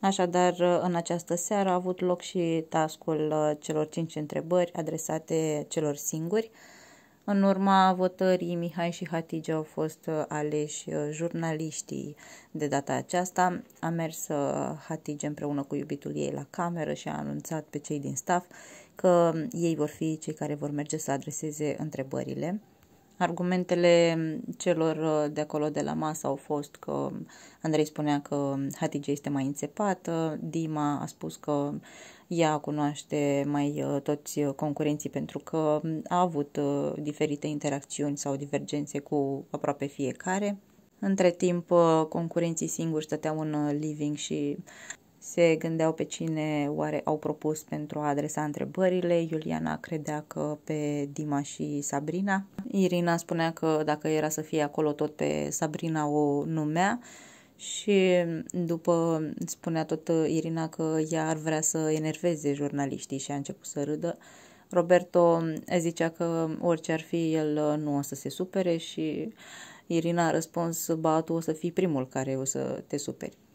Așadar, uh, în această seară a avut loc și tascul uh, celor cinci întrebări adresate celor singuri. În urma votării, Mihai și Hatige au fost uh, aleși jurnaliștii de data aceasta. A mers Hatige împreună cu iubitul ei la cameră și a anunțat pe cei din staff că um, ei vor fi cei care vor merge să adreseze întrebările. Argumentele celor uh, de acolo de la masă au fost că Andrei spunea că Hatice este mai înțepată, Dima a spus că ea cunoaște mai uh, toți concurenții pentru că a avut uh, diferite interacțiuni sau divergențe cu aproape fiecare. Între timp, concurenții singuri stăteau în living și se gândeau pe cine oare au propus pentru a adresa întrebările. Iuliana credea că pe Dima și Sabrina. Irina spunea că dacă era să fie acolo tot pe Sabrina o numea și după spunea tot Irina că ea ar vrea să enerveze jurnaliștii și a început să râdă. Roberto zicea că orice ar fi, el nu o să se supere și Irina a răspuns, ba, tu o să fii primul care o să te superi.